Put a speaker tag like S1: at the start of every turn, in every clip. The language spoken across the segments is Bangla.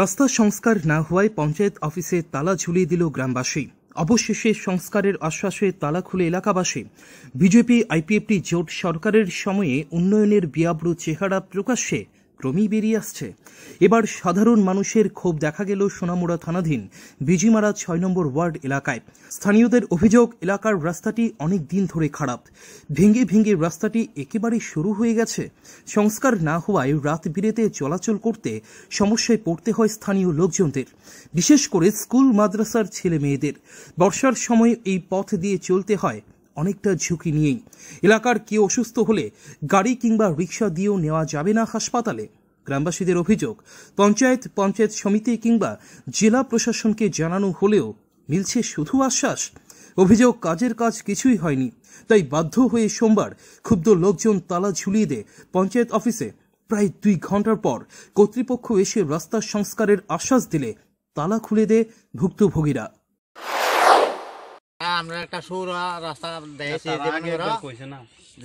S1: রাস্তা সংস্কার না হওয়ায় পঞ্চায়েত অফিসে তালা ঝুলিয়ে দিল গ্রামবাসী অবশেষে সংস্কারের আশ্বাসে তালা খুলে এলাকাবাসী বিজেপি আইপিএফটি জোট সরকারের সময়ে উন্নয়নের বিয়াব্রু চেহারা প্রকাশ্যে ক্রমেই বেরিয়ে আসছে এবার সাধারণ মানুষের ক্ষোভ দেখা গেল সোনামুড়া থানাধীন বিজিমারা ছয় নম্বর ওয়ার্ড এলাকায় স্থানীয়দের অভিযোগ এলাকার রাস্তাটি অনেক দিন ধরে খারাপ ভেঙে ভেঙে রাস্তাটি একেবারে শুরু হয়ে গেছে সংস্কার না হওয়ায় রাত বিরেতে চলাচল করতে সমস্যায় পড়তে হয় স্থানীয় লোকজনদের বিশেষ করে স্কুল মাদ্রাসার ছেলে মেয়েদের বর্ষার সময় এই পথ দিয়ে চলতে হয় অনেকটা ঝুঁকি নিয়েই এলাকার কেউ অসুস্থ হলে গাড়ি কিংবা রিক্সা দিয়েও নেওয়া যাবে না হাসপাতালে গ্রামবাসীদের অভিযোগ পঞ্চায়েত পঞ্চায়েত সমিতি কিংবা জেলা প্রশাসনকে জানানো হলেও মিলছে শুধু আশ্বাস অভিযোগ কাজের কাজ কিছুই হয়নি তাই বাধ্য হয়ে সোমবার ক্ষুব্ধ লোকজন তালা ঝুলিয়ে দেয় পঞ্চায়েত অফিসে প্রায় দুই ঘন্টার পর কর্তৃপক্ষ এসে রাস্তা সংস্কারের আশ্বাস দিলে তালা খুলে দেয় ভুক্তভোগীরা
S2: আমরা একটা সুরা রাস্তা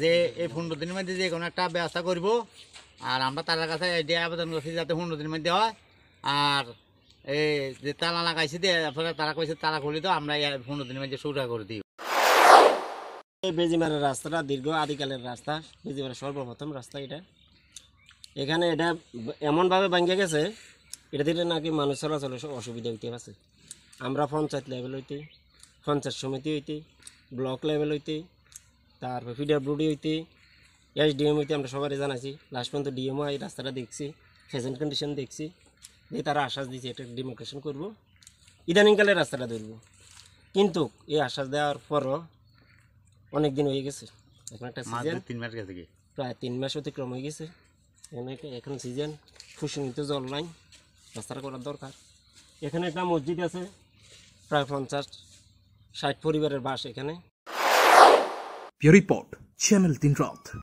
S2: যে এই পনেরো দিনের মধ্যে যে কোনো একটা ব্যবস্থা করব আর আমরা তার কাছে এটি আবেদন করছি যাতে পনেরো দিনের মধ্যে হয় আর এই যে তালা লাগাইছি তারপরে তারা কইছে তালা খুলি তো আমরা পনেরো দিনের মধ্যে সুরা করে দিই এই বেজিমারের রাস্তাটা দীর্ঘ আদিকালের রাস্তা বেজিমারের
S3: সর্বপ্রথম রাস্তা এটা এখানে এটা এমনভাবে ভাঙিয়ে গেছে এটা দিলে নাকি মানুষ চলাচলের অসুবিধা হইতে আছে আমরা পঞ্চায়েত লেভেল হইতে পঞ্চায়েত সমিতি হইতে ব্লক লেভেল হইতে তারপর পিডাব্লিউডি হইতে এসডিএম হইতে আমরা সবাই জানাছি লাস্ট পর্যন্ত ডিএমও এই রাস্তাটা দেখছি ফ্যাশন কন্ডিশন দেখছি দিয়ে তারা আশ্বাস দিয়েছে এটা ডেমোক্রেশন করবো ইদানিংকালে রাস্তাটা ধরবো কিন্তু এই আশ্বাস দেওয়ার পরও অনেক দিন হয়ে গেছে এখন একটা সিজন তিন মাস গেছে প্রায় তিন মাস অতিক্রম হয়ে গেছে এখানে এখন সিজন ফুসুনিতে জল নাই রাস্তাটা করার দরকার এখানে একটা মসজিদ আছে প্রায় পঞ্চাশ ষাট পরিবারের বাস এখানে
S1: রিপোর্ট চ্যানেল তিন রথ